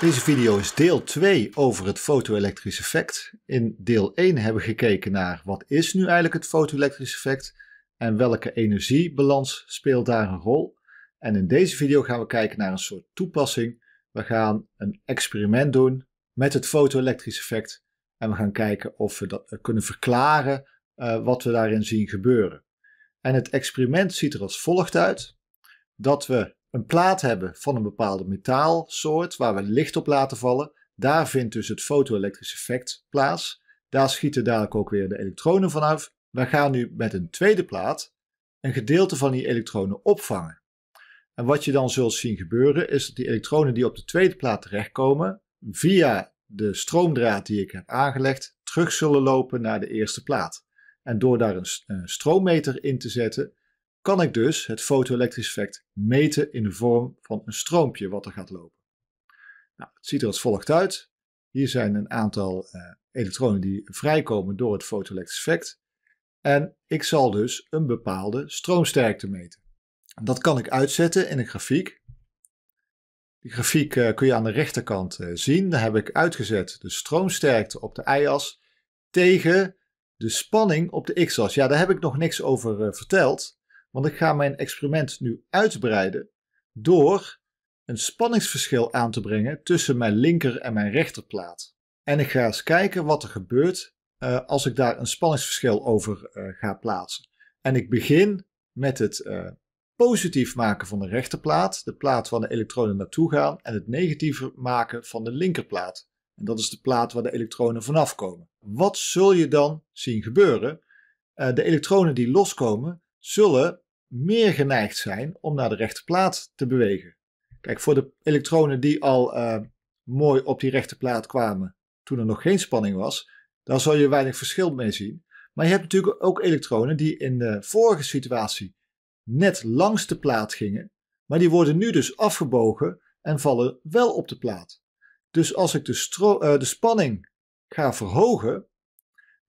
Deze video is deel 2 over het fotoelektrisch effect. In deel 1 hebben we gekeken naar wat is nu eigenlijk het fotoelektrisch effect en welke energiebalans speelt daar een rol. En in deze video gaan we kijken naar een soort toepassing. We gaan een experiment doen met het fotoelektrisch effect en we gaan kijken of we dat eh, kunnen verklaren eh, wat we daarin zien gebeuren. En het experiment ziet er als volgt uit. Dat we een plaat hebben van een bepaalde metaalsoort waar we licht op laten vallen. Daar vindt dus het fotoelektrisch effect plaats. Daar schieten dadelijk ook weer de elektronen vanaf. We gaan nu met een tweede plaat een gedeelte van die elektronen opvangen. En wat je dan zult zien gebeuren is dat die elektronen die op de tweede plaat terechtkomen, via de stroomdraad die ik heb aangelegd, terug zullen lopen naar de eerste plaat. En door daar een, een stroommeter in te zetten, kan ik dus het fotoelektrisch effect meten in de vorm van een stroompje wat er gaat lopen. Nou, het ziet er als volgt uit. Hier zijn een aantal eh, elektronen die vrijkomen door het fotoelektrisch effect. En ik zal dus een bepaalde stroomsterkte meten. Dat kan ik uitzetten in een grafiek. De grafiek eh, kun je aan de rechterkant eh, zien. Daar heb ik uitgezet de stroomsterkte op de y-as tegen de spanning op de x-as. Ja, daar heb ik nog niks over verteld. Want ik ga mijn experiment nu uitbreiden door een spanningsverschil aan te brengen tussen mijn linker en mijn rechterplaat. En ik ga eens kijken wat er gebeurt eh, als ik daar een spanningsverschil over eh, ga plaatsen. En ik begin met het uh, positief maken van de rechterplaat, de plaat waar de elektronen naartoe gaan, en het negatief maken van de linkerplaat. En dat is de plaat waar de elektronen vanaf komen. Wat zul je dan zien gebeuren? de elektronen die loskomen, zullen meer geneigd zijn om naar de rechterplaat te bewegen. Kijk, voor de elektronen die al eh, mooi op die rechterplaat kwamen toen er nog geen spanning was, daar zal je weinig verschil mee zien. Maar je hebt natuurlijk ook elektronen die in de vorige situatie net langs de plaat gingen, maar die worden nu dus afgebogen en vallen wel op de plaat. Dus als ik de, eh, de spanning ga verhogen,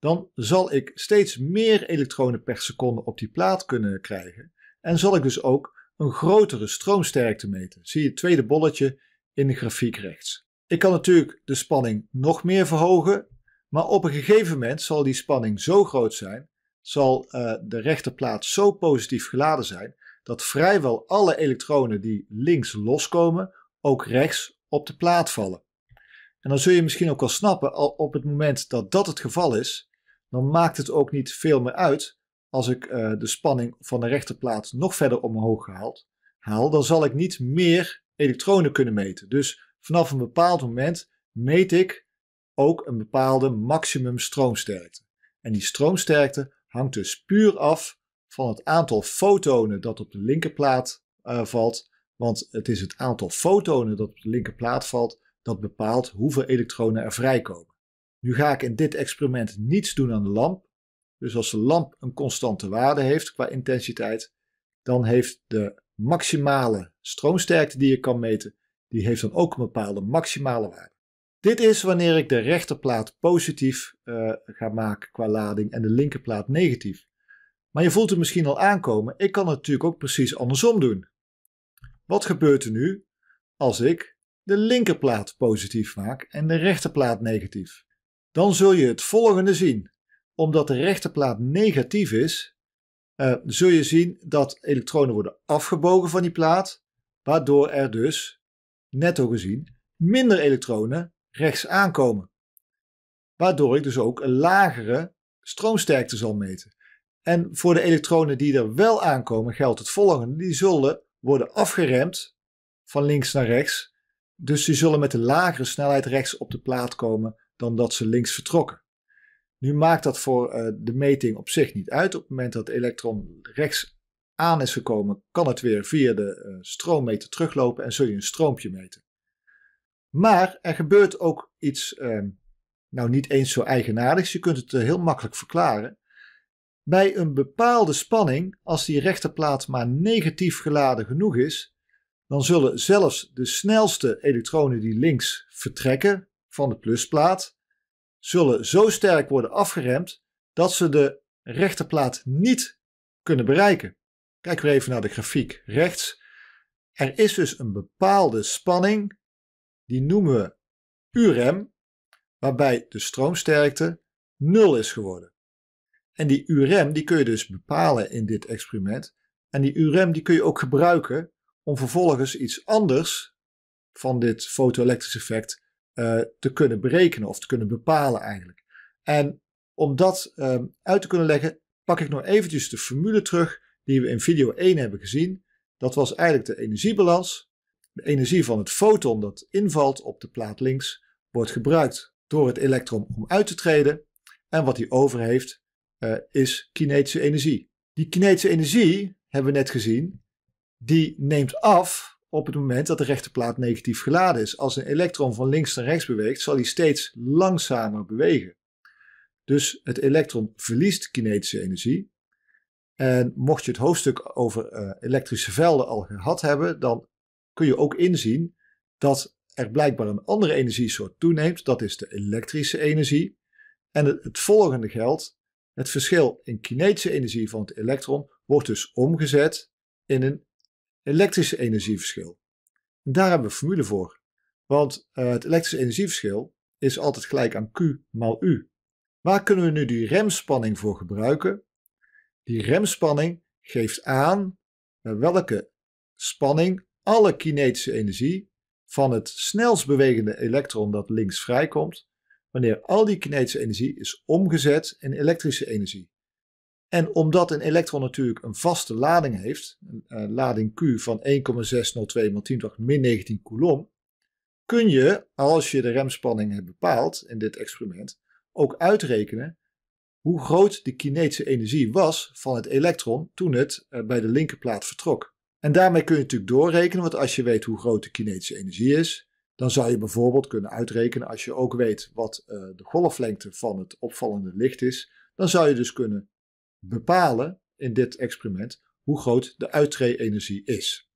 dan zal ik steeds meer elektronen per seconde op die plaat kunnen krijgen en zal ik dus ook een grotere stroomsterkte meten. Zie je het tweede bolletje in de grafiek rechts. Ik kan natuurlijk de spanning nog meer verhogen, maar op een gegeven moment zal die spanning zo groot zijn, zal uh, de rechterplaat zo positief geladen zijn, dat vrijwel alle elektronen die links loskomen, ook rechts op de plaat vallen. En dan zul je misschien ook wel snappen, al op het moment dat dat het geval is, dan maakt het ook niet veel meer uit als ik eh, de spanning van de rechterplaat nog verder omhoog haal, dan zal ik niet meer elektronen kunnen meten. Dus vanaf een bepaald moment meet ik ook een bepaalde maximum stroomsterkte. En die stroomsterkte hangt dus puur af van het aantal fotonen dat op de linkerplaat eh, valt. Want het is het aantal fotonen dat op de linkerplaat valt dat bepaalt hoeveel elektronen er vrijkomen. Nu ga ik in dit experiment niets doen aan de lamp. Dus als de lamp een constante waarde heeft qua intensiteit, dan heeft de maximale stroomsterkte die je kan meten, die heeft dan ook een bepaalde maximale waarde. Dit is wanneer ik de rechterplaat positief eh, ga maken qua lading en de linkerplaat negatief. Maar je voelt het misschien al aankomen, ik kan het natuurlijk ook precies andersom doen. Wat gebeurt er nu als ik de linkerplaat positief maak en de rechterplaat negatief? dan zul je het volgende zien. Omdat de rechterplaat negatief is, eh, zul je zien dat elektronen worden afgebogen van die plaat, waardoor er dus, netto gezien, minder elektronen rechts aankomen. Waardoor ik dus ook een lagere stroomsterkte zal meten. En voor de elektronen die er wel aankomen geldt het volgende. Die zullen worden afgeremd van links naar rechts. Dus die zullen met een lagere snelheid rechts op de plaat komen dan dat ze links vertrokken. Nu maakt dat voor eh, de meting op zich niet uit. Op het moment dat het elektron rechts aan is gekomen, kan het weer via de uh, stroommeter teruglopen en zul je een stroompje meten. Maar er gebeurt ook iets, ehm, nou niet eens zo eigenaardigs, je kunt het eh, heel makkelijk verklaren. Bij een bepaalde spanning, als die rechterplaat maar negatief geladen genoeg is, dan zullen zelfs de snelste elektronen die links vertrekken, van de plusplaat zullen zo sterk worden afgeremd dat ze de rechterplaat niet kunnen bereiken. Kijk weer even naar de grafiek rechts. Er is dus een bepaalde spanning, die noemen we UREM, waarbij de stroomsterkte 0 is geworden. En die UREM die kun je dus bepalen in dit experiment. En die UREM die kun je ook gebruiken om vervolgens iets anders van dit fotoelektrisch effect eh, te kunnen berekenen of te kunnen bepalen eigenlijk. En om dat ehm, uit te kunnen leggen, pak ik nog eventjes de formule terug die we in video 1 hebben gezien. Dat was eigenlijk de energiebalans. De energie van het foton dat invalt op de plaat links wordt gebruikt door het elektron om uit te treden. En wat hij over heeft eh, is kinetische energie. Die kinetische energie, hebben we net gezien, die neemt af op het moment dat de rechterplaat negatief geladen is. Als een elektron van links naar rechts beweegt, zal die steeds langzamer bewegen. Dus het elektron verliest kinetische energie. En mocht je het hoofdstuk over eh, elektrische velden al gehad hebben, dan kun je ook inzien dat er blijkbaar een andere energiesoort toeneemt. Dat is de elektrische energie. En het, het volgende geldt. Het verschil in kinetische energie van het elektron wordt dus omgezet in een elektrische energieverschil. Daar hebben we een formule voor. Want eh, het elektrische energieverschil is altijd gelijk aan Q maal U. Waar kunnen we nu die remspanning voor gebruiken? Die remspanning geeft aan bij eh, welke spanning alle kinetische energie van het snelst bewegende elektron dat links vrijkomt, wanneer al die kinetische energie is omgezet in elektrische energie. En omdat een elektron natuurlijk een vaste lading heeft, een eh, lading Q van 1,602 x 10 min 19 coulomb, kun je, als je de remspanning hebt bepaald in dit experiment, ook uitrekenen hoe groot de kinetische energie was van het elektron toen het eh, bij de linkerplaat vertrok. En daarmee kun je natuurlijk doorrekenen, want als je weet hoe groot de kinetische energie is, dan zou je bijvoorbeeld kunnen uitrekenen, als je ook weet wat eh, de golflengte van het opvallende licht is, dan zou je dus kunnen bepalen in dit experiment hoe groot de uittree-energie is.